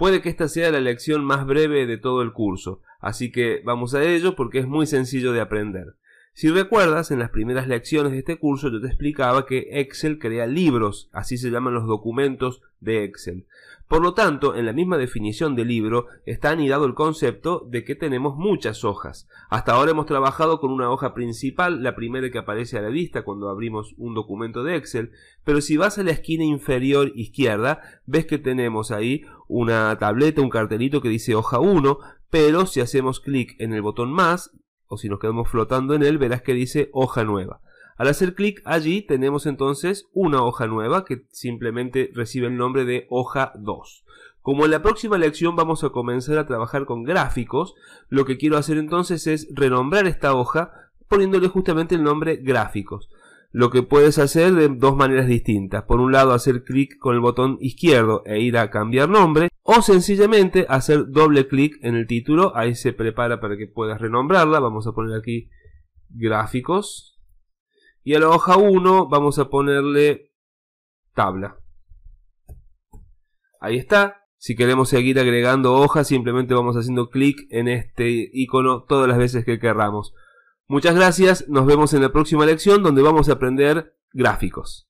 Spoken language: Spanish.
Puede que esta sea la lección más breve de todo el curso, así que vamos a ello porque es muy sencillo de aprender. Si recuerdas, en las primeras lecciones de este curso yo te explicaba que Excel crea libros, así se llaman los documentos de Excel. Por lo tanto, en la misma definición de libro está anidado el concepto de que tenemos muchas hojas. Hasta ahora hemos trabajado con una hoja principal, la primera que aparece a la vista cuando abrimos un documento de Excel, pero si vas a la esquina inferior izquierda, ves que tenemos ahí una tableta, un cartelito que dice hoja 1, pero si hacemos clic en el botón más, o si nos quedamos flotando en él, verás que dice hoja nueva. Al hacer clic allí tenemos entonces una hoja nueva que simplemente recibe el nombre de hoja 2. Como en la próxima lección vamos a comenzar a trabajar con gráficos, lo que quiero hacer entonces es renombrar esta hoja poniéndole justamente el nombre gráficos. Lo que puedes hacer de dos maneras distintas. Por un lado hacer clic con el botón izquierdo e ir a cambiar nombre o sencillamente hacer doble clic en el título, ahí se prepara para que puedas renombrarla, vamos a poner aquí gráficos y a la hoja 1 vamos a ponerle tabla. Ahí está, si queremos seguir agregando hojas simplemente vamos haciendo clic en este icono todas las veces que querramos. Muchas gracias, nos vemos en la próxima lección donde vamos a aprender gráficos.